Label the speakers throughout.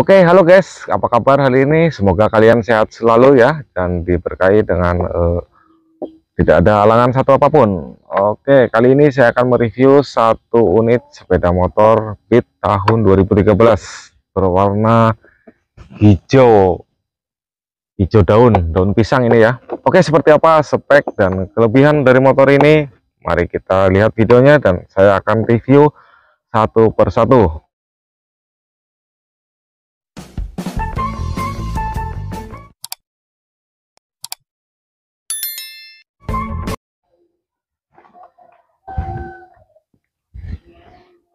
Speaker 1: Oke, okay, halo guys. Apa kabar hari ini? Semoga kalian sehat selalu ya dan diberkahi dengan uh, tidak ada halangan satu apapun. Oke, okay, kali ini saya akan mereview satu unit sepeda motor Beat tahun 2013 berwarna hijau. Hijau daun, daun pisang ini ya. Oke, okay, seperti apa spek dan kelebihan dari motor ini? Mari kita lihat videonya dan saya akan review satu persatu.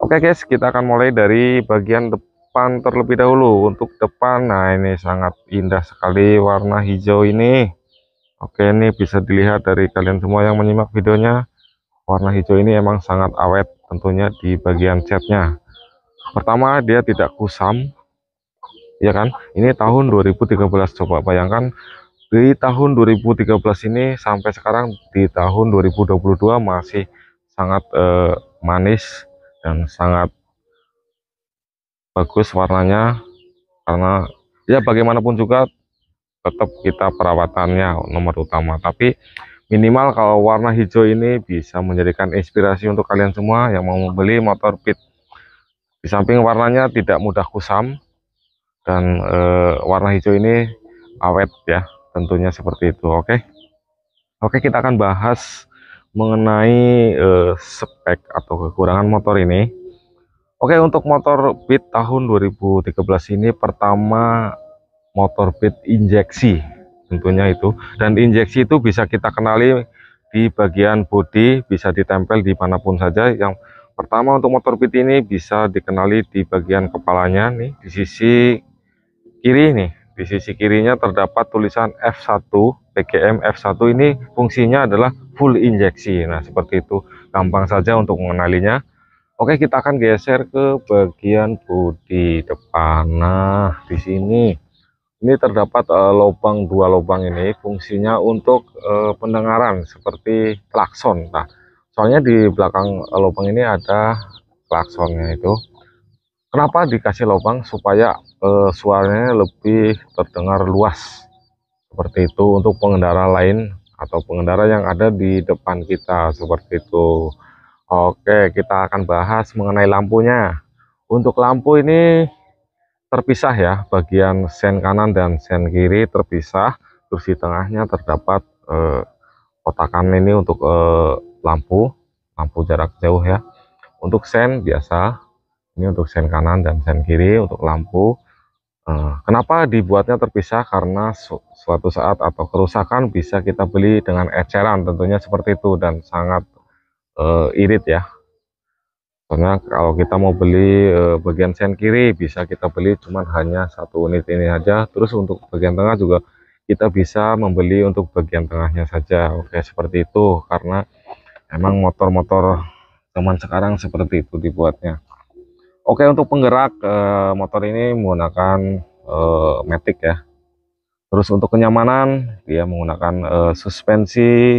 Speaker 1: Oke guys, kita akan mulai dari bagian depan terlebih dahulu. Untuk depan, nah ini sangat indah sekali warna hijau ini. Oke, ini bisa dilihat dari kalian semua yang menyimak videonya. Warna hijau ini emang sangat awet tentunya di bagian catnya. Pertama, dia tidak kusam. Ya kan? Ini tahun 2013. Coba bayangkan di tahun 2013 ini sampai sekarang di tahun 2022 masih sangat eh, manis dan sangat bagus warnanya karena ya bagaimanapun juga tetap kita perawatannya nomor utama tapi minimal kalau warna hijau ini bisa menjadikan inspirasi untuk kalian semua yang mau membeli motor pit di samping warnanya tidak mudah kusam dan e, warna hijau ini awet ya tentunya seperti itu oke okay? oke okay, kita akan bahas mengenai uh, spek atau kekurangan motor ini Oke untuk motor Beat tahun 2013 ini pertama motor Beat injeksi tentunya itu dan injeksi itu bisa kita kenali di bagian bodi bisa ditempel di dimanapun saja yang pertama untuk motor Beat ini bisa dikenali di bagian kepalanya nih di sisi kiri nih di sisi kirinya terdapat tulisan F1 TGM F1 ini fungsinya adalah full injeksi. Nah, seperti itu. Gampang saja untuk mengenalinya. Oke, kita akan geser ke bagian bodi depan. Nah, di sini ini terdapat uh, lubang dua lubang ini fungsinya untuk uh, pendengaran seperti klakson. Nah, soalnya di belakang uh, lubang ini ada klaksonnya itu. Kenapa dikasih lubang supaya uh, suaranya lebih terdengar luas seperti itu untuk pengendara lain atau pengendara yang ada di depan kita seperti itu Oke kita akan bahas mengenai lampunya untuk lampu ini terpisah ya bagian sen kanan dan sen kiri terpisah terus di tengahnya terdapat eh, kotakan ini untuk eh, lampu lampu jarak jauh ya untuk sen biasa ini untuk sen kanan dan sen kiri untuk lampu Eh, kenapa dibuatnya terpisah? Karena suatu saat atau kerusakan bisa kita beli dengan eceran, tentunya seperti itu dan sangat uh, irit ya. Karena kalau kita mau beli uh, bagian sen kiri bisa kita beli cuma hanya satu unit ini aja. Terus untuk bagian tengah juga kita bisa membeli untuk bagian tengahnya saja. Oke seperti itu karena emang motor-motor teman sekarang seperti itu dibuatnya. Oke untuk penggerak eh, motor ini menggunakan eh, matic ya. Terus untuk kenyamanan dia menggunakan eh, suspensi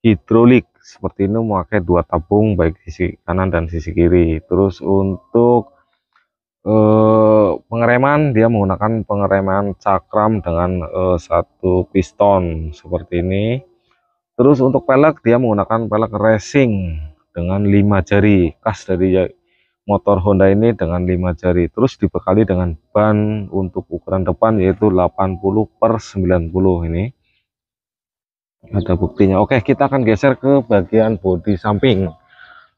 Speaker 1: hidrolik seperti ini memakai dua tabung baik sisi kanan dan sisi kiri. Terus untuk eh, pengereman dia menggunakan pengereman cakram dengan eh, satu piston seperti ini. Terus untuk pelek dia menggunakan pelek racing dengan lima jari khas dari motor Honda ini dengan lima jari terus dibekali dengan ban untuk ukuran depan yaitu 80 per 90 ini ada buktinya oke kita akan geser ke bagian bodi samping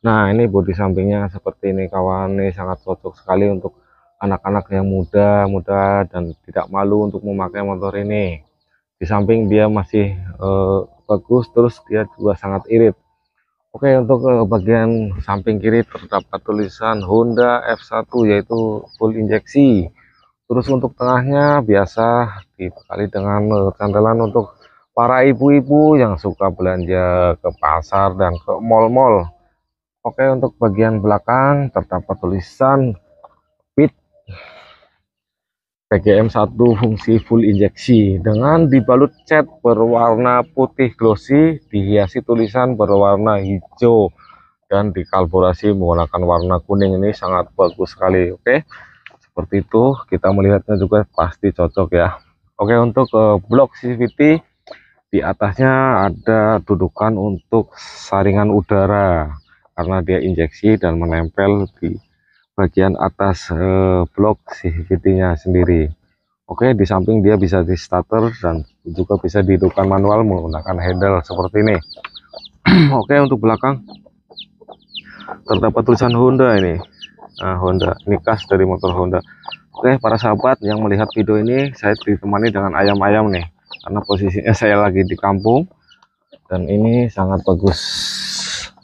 Speaker 1: nah ini bodi sampingnya seperti ini kawan ini sangat cocok sekali untuk anak-anak yang muda muda dan tidak malu untuk memakai motor ini di samping dia masih eh, bagus terus dia juga sangat irit Oke untuk eh, bagian samping kiri terdapat tulisan Honda F1 yaitu full injeksi terus untuk tengahnya biasa dibekali dengan eh, kantelan untuk para ibu-ibu yang suka belanja ke pasar dan ke mall-mall Oke untuk bagian belakang terdapat tulisan PGM 1 fungsi full injeksi dengan dibalut cat berwarna putih glossy dihiasi tulisan berwarna hijau dan dikalborasi menggunakan warna kuning ini sangat bagus sekali oke seperti itu kita melihatnya juga pasti cocok ya oke untuk uh, blok CVT di atasnya ada dudukan untuk saringan udara karena dia injeksi dan menempel di bagian atas eh, blok CCTV-nya sendiri. Oke, di samping dia bisa di starter dan juga bisa dihidupkan manual menggunakan handle seperti ini. Oke, untuk belakang terdapat tulisan Honda ini. Nah, Honda, ini khas dari motor Honda. Oke, para sahabat yang melihat video ini, saya ditemani dengan ayam-ayam nih. Karena posisinya saya lagi di kampung dan ini sangat bagus.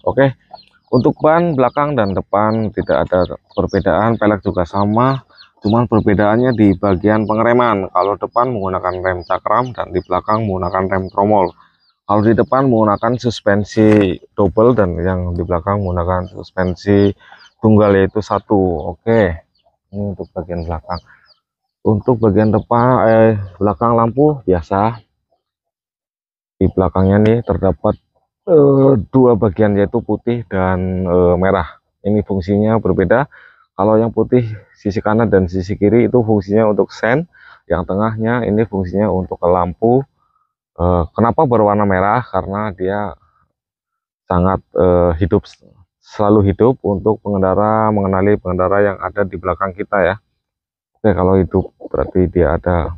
Speaker 1: Oke, untuk ban belakang dan depan tidak ada perbedaan, pelek juga sama, cuman perbedaannya di bagian pengereman. Kalau depan menggunakan rem cakram dan di belakang menggunakan rem tromol. Kalau di depan menggunakan suspensi double dan yang di belakang menggunakan suspensi tunggal yaitu satu. Oke, ini untuk bagian belakang. Untuk bagian depan, eh, belakang lampu biasa. Di belakangnya nih terdapat Eh, dua bagian yaitu putih dan eh, merah ini fungsinya berbeda kalau yang putih sisi kanan dan sisi kiri itu fungsinya untuk sen yang tengahnya ini fungsinya untuk lampu eh, kenapa berwarna merah karena dia sangat hidup selalu hidup untuk pengendara mengenali pengendara yang ada di belakang kita ya Oke kalau hidup berarti dia ada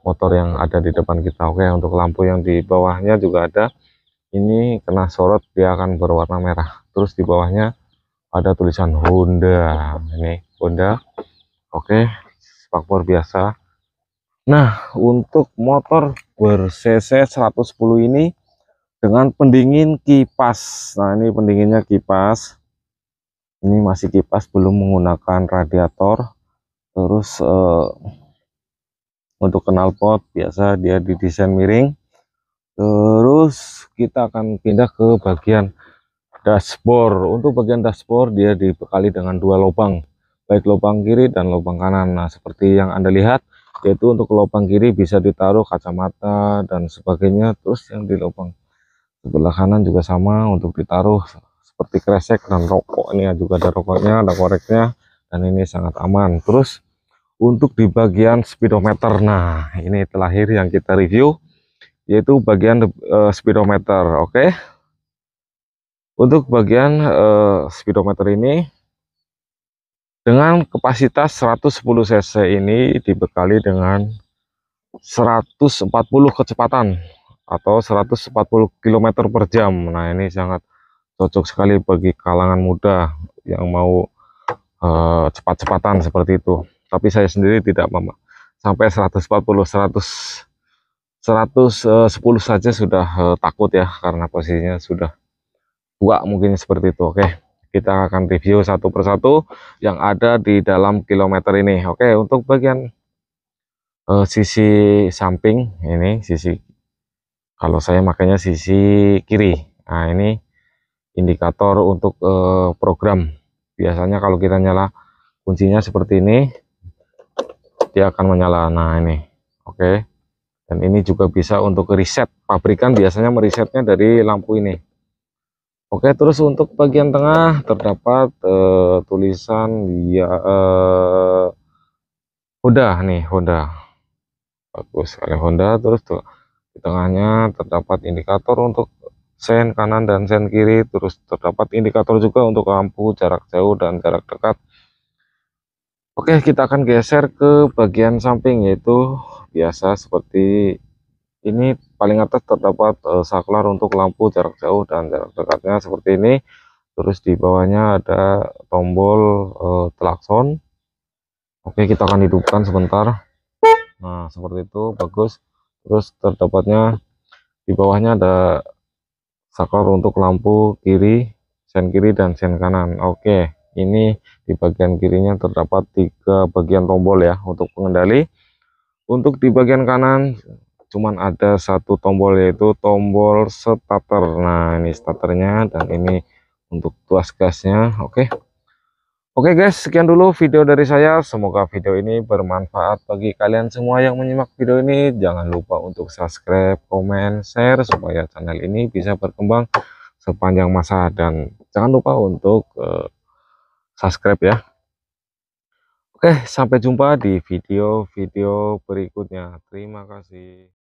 Speaker 1: motor yang ada di depan kita Oke untuk lampu yang di bawahnya juga ada ini kena sorot dia akan berwarna merah terus di bawahnya ada tulisan Honda ini Honda oke spakbor biasa nah untuk motor ber cc 110 ini dengan pendingin kipas nah ini pendinginnya kipas ini masih kipas belum menggunakan radiator terus eh, untuk knalpot biasa dia didesain miring terus kita akan pindah ke bagian dashboard untuk bagian dashboard dia dibekali dengan dua lubang baik lubang kiri dan lubang kanan nah seperti yang anda lihat yaitu untuk lubang kiri bisa ditaruh kacamata dan sebagainya terus yang di lubang sebelah kanan juga sama untuk ditaruh seperti kresek dan rokok ini juga ada rokoknya ada koreknya dan ini sangat aman terus untuk di bagian speedometer nah ini terakhir yang kita review yaitu bagian uh, speedometer oke okay? untuk bagian uh, speedometer ini dengan kapasitas 110 cc ini dibekali dengan 140 kecepatan atau 140 km per jam nah ini sangat cocok sekali bagi kalangan muda yang mau uh, cepat-cepatan seperti itu tapi saya sendiri tidak mama sampai 140 100 110 eh, saja sudah eh, takut ya karena posisinya sudah tua mungkin seperti itu oke kita akan review satu persatu yang ada di dalam kilometer ini oke untuk bagian uh, sisi samping ini sisi kalau saya makanya sisi kiri nah ini indikator untuk uh, program biasanya kalau kita nyala kuncinya seperti ini dia akan menyala nah ini oke okay dan ini juga bisa untuk riset pabrikan biasanya merisetnya dari lampu ini Oke terus untuk bagian tengah terdapat uh, tulisan ya uh, Honda nih Honda bagus sekali Honda terus tuh di tengahnya terdapat indikator untuk sen kanan dan sen kiri terus terdapat indikator juga untuk lampu jarak jauh dan jarak dekat Oke, kita akan geser ke bagian samping yaitu biasa seperti ini paling atas terdapat e, saklar untuk lampu jarak jauh dan jarak dekatnya seperti ini. Terus di bawahnya ada tombol e, eh, telakson. Oke, kita akan hidupkan sebentar. Nah, seperti itu bagus. Terus terdapatnya di bawahnya ada saklar untuk lampu kiri, sen kiri dan sen kanan. Oke ini di bagian kirinya terdapat tiga bagian tombol ya untuk pengendali untuk di bagian kanan cuman ada satu tombol yaitu tombol starter nah ini starternya dan ini untuk tuas gasnya oke oke guys sekian dulu video dari saya semoga video ini bermanfaat bagi kalian semua yang menyimak video ini jangan lupa untuk subscribe komen share supaya channel ini bisa berkembang sepanjang masa dan jangan lupa untuk uh, subscribe ya Oke sampai jumpa di video-video berikutnya terima kasih